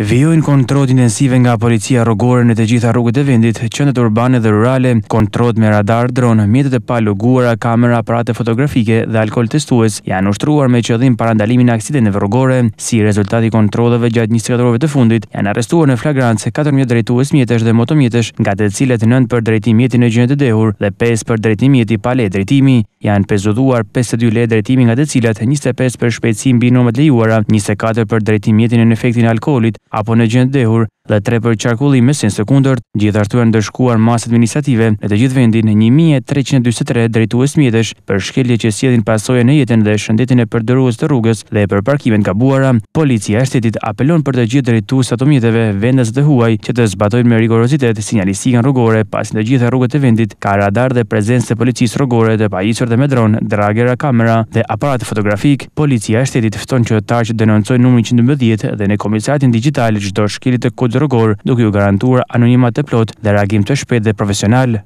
Vjojnë kontrot intensive nga policia rogore në të gjitha rrugët e vendit, qëndet urbane dhe rurale, kontrot me radar, dronë, mjetet e paluguara, kamera, aparate fotografike dhe alkohol testues janë ushtruar me qëllim parandalimin e aksidenteve rrugore. Si rezultati i gjatë 24 orëve të fundit, janë arrestuar në flagrancë 4 drejtues mjetesh dhe motomjetesh, nga të cilët 9 për drejtim mjeti në gjendje të dehur dhe 5 për drejtim mjeti pa le drejtimi janë pezulluar 52 le drejtimi nga të cilat 25 për shpejtësi mbi normat lejuara, 24 për drejtim jetin e në efektin e alkoolit apo në gjendë dehur dhe 3 për qarkullim me sin sekundërt, gjithashtu janë ndëshkuar masë administrative në të gjithë vendin 1343 drejtues mjetesh për shkelje që sjellin pasojë në jetën dhe shëndetin e përdorues të rrugës dhe për parkimin ka buara, Policia e shtetit apelon për të gjithë drejtues të automjeteve vendas dhe huaj që të zbatojnë me rigorozitet sinjalistikën rrugore pasi në të gjitha rrugët e vendit ka radar dhe prezencë të policisë rrugore dhe pajisur dhe me dronë, dragera, kamera dhe aparatë fotografik, policia e shtetit fton që ta që denoncoj numërin 110 dhe në komisatin digital që do shkilit e kodë rogor duke ju garantuar anonimat të plot dhe reagim të shpet dhe profesional.